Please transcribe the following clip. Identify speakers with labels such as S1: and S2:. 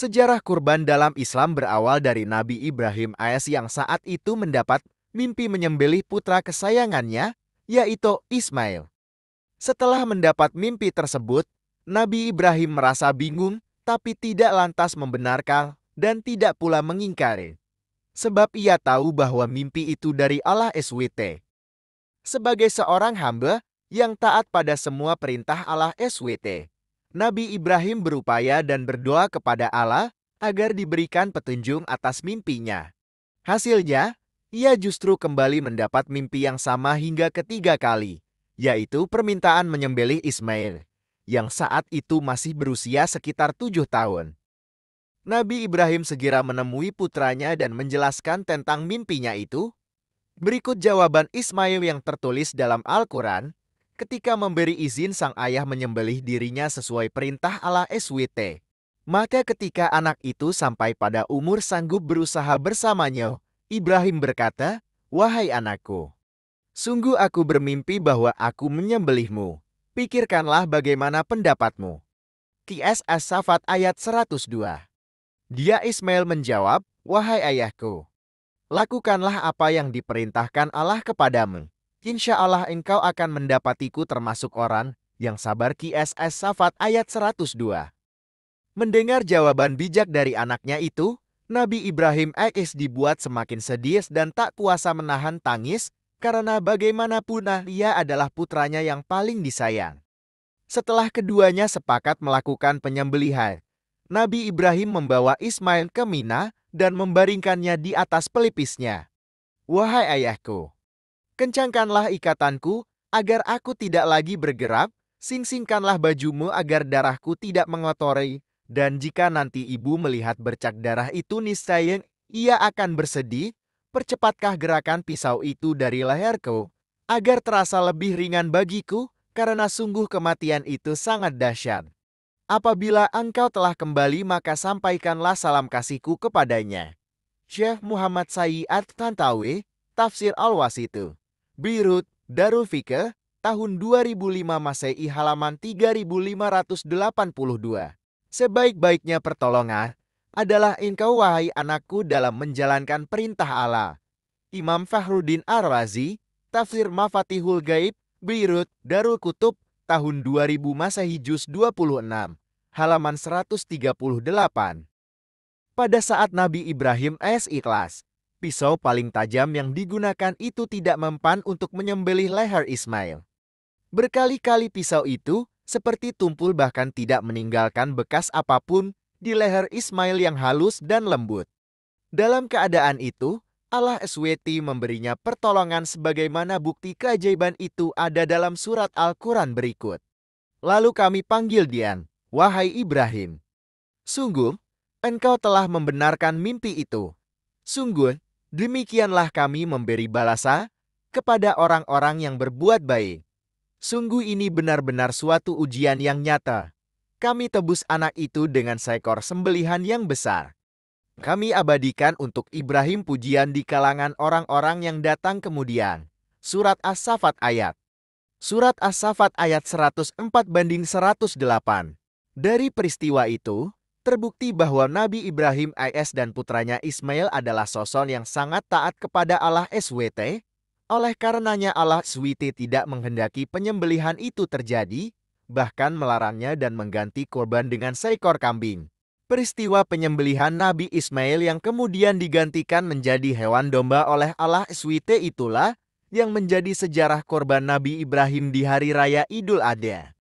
S1: Sejarah kurban dalam Islam berawal dari Nabi Ibrahim AS yang saat itu mendapat mimpi menyembelih putra kesayangannya, yaitu Ismail. Setelah mendapat mimpi tersebut, Nabi Ibrahim merasa bingung, tapi tidak lantas membenarkan dan tidak pula mengingkari. Sebab ia tahu bahwa mimpi itu dari Allah SWT. Sebagai seorang hamba yang taat pada semua perintah Allah SWT, Nabi Ibrahim berupaya dan berdoa kepada Allah agar diberikan petunjuk atas mimpinya. Hasilnya, ia justru kembali mendapat mimpi yang sama hingga ketiga kali, yaitu permintaan menyembelih Ismail, yang saat itu masih berusia sekitar tujuh tahun. Nabi Ibrahim segera menemui putranya dan menjelaskan tentang mimpinya itu. Berikut jawaban Ismail yang tertulis dalam Al-Quran, ketika memberi izin sang ayah menyembelih dirinya sesuai perintah Allah SWT. Maka ketika anak itu sampai pada umur sanggup berusaha bersamanya, Ibrahim berkata, Wahai anakku, sungguh aku bermimpi bahwa aku menyembelihmu. Pikirkanlah bagaimana pendapatmu. Qs As-Safat ayat 102 Dia Ismail menjawab, Wahai ayahku, lakukanlah apa yang diperintahkan Allah kepadamu. Insya Allah engkau akan mendapatiku termasuk orang yang sabar KSS Safat ayat 102. Mendengar jawaban bijak dari anaknya itu, Nabi Ibrahim X dibuat semakin sedih dan tak kuasa menahan tangis karena bagaimanapun ah, ia adalah putranya yang paling disayang. Setelah keduanya sepakat melakukan penyembelihan, Nabi Ibrahim membawa Ismail ke Mina dan membaringkannya di atas pelipisnya. Wahai ayahku, Kencangkanlah ikatanku, agar aku tidak lagi bergerak, singsingkanlah bajumu agar darahku tidak mengotori, dan jika nanti ibu melihat bercak darah itu niscaya ia akan bersedih, percepatkah gerakan pisau itu dari leherku, agar terasa lebih ringan bagiku, karena sungguh kematian itu sangat dahsyat. Apabila engkau telah kembali maka sampaikanlah salam kasihku kepadanya. Syekh Muhammad Sayyid Tantawi, Tafsir Al-Wasitu Birut Darul Fikih, tahun 2005 Masehi halaman 3582. Sebaik-baiknya pertolongan adalah engkau wahai anakku dalam menjalankan perintah Allah. Imam Fahruddin Ar-Razi, Tafsir Mafatihul Gaib, Birut Darul Kutub, tahun 2000 Masehi Juz 26, halaman 138. Pada saat Nabi Ibrahim S. Ikhlas, pisau paling tajam yang digunakan itu tidak mempan untuk menyembelih leher Ismail. Berkali-kali pisau itu, seperti tumpul bahkan tidak meninggalkan bekas apapun di leher Ismail yang halus dan lembut. Dalam keadaan itu, Allah SWT memberinya pertolongan sebagaimana bukti keajaiban itu ada dalam surat Al-Quran berikut. Lalu kami panggil Dian, Wahai Ibrahim. Sungguh, engkau telah membenarkan mimpi itu. Sungguh, demikianlah kami memberi balasa kepada orang-orang yang berbuat baik. Sungguh ini benar-benar suatu ujian yang nyata. Kami tebus anak itu dengan seekor sembelihan yang besar. Kami abadikan untuk Ibrahim pujian di kalangan orang-orang yang datang kemudian. Surat As-Safat ayat. Surat As-Safat ayat 104 banding 108. Dari peristiwa itu, terbukti bahwa Nabi Ibrahim IS dan putranya Ismail adalah sosok yang sangat taat kepada Allah SWT, oleh karenanya Allah SWT tidak menghendaki penyembelihan itu terjadi, bahkan melarangnya dan mengganti korban dengan seekor kambing. Peristiwa penyembelihan Nabi Ismail yang kemudian digantikan menjadi hewan domba oleh Allah SWT itulah yang menjadi sejarah korban Nabi Ibrahim di hari raya Idul Adha.